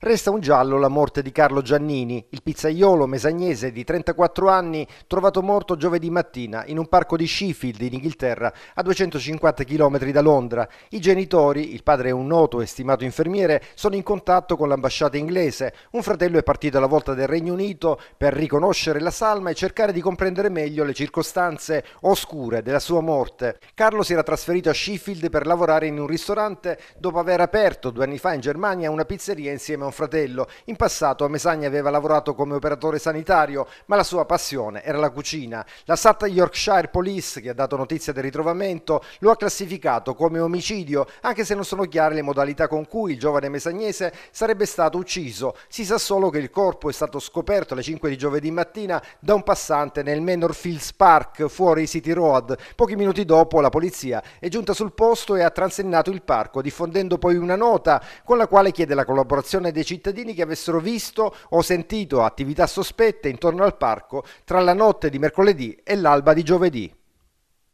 Resta un giallo la morte di Carlo Giannini, il pizzaiolo mesagnese di 34 anni trovato morto giovedì mattina in un parco di Sheffield in Inghilterra a 250 km da Londra. I genitori, il padre è un noto e stimato infermiere, sono in contatto con l'ambasciata inglese. Un fratello è partito alla volta del Regno Unito per riconoscere la salma e cercare di comprendere meglio le circostanze oscure della sua morte. Carlo si era trasferito a Sheffield per lavorare in un ristorante dopo aver aperto due anni fa in Germania una pizzeria insieme a un fratello. In passato a Mesagna aveva lavorato come operatore sanitario, ma la sua passione era la cucina. La SAT Yorkshire Police, che ha dato notizia del ritrovamento, lo ha classificato come omicidio, anche se non sono chiare le modalità con cui il giovane mesagnese sarebbe stato ucciso. Si sa solo che il corpo è stato scoperto alle 5 di giovedì mattina da un passante nel Menor Fields Park fuori City Road. Pochi minuti dopo la polizia è giunta sul posto e ha transennato il parco, diffondendo poi una nota con la quale chiede la collaborazione dei dei cittadini che avessero visto o sentito attività sospette intorno al parco tra la notte di mercoledì e l'alba di giovedì.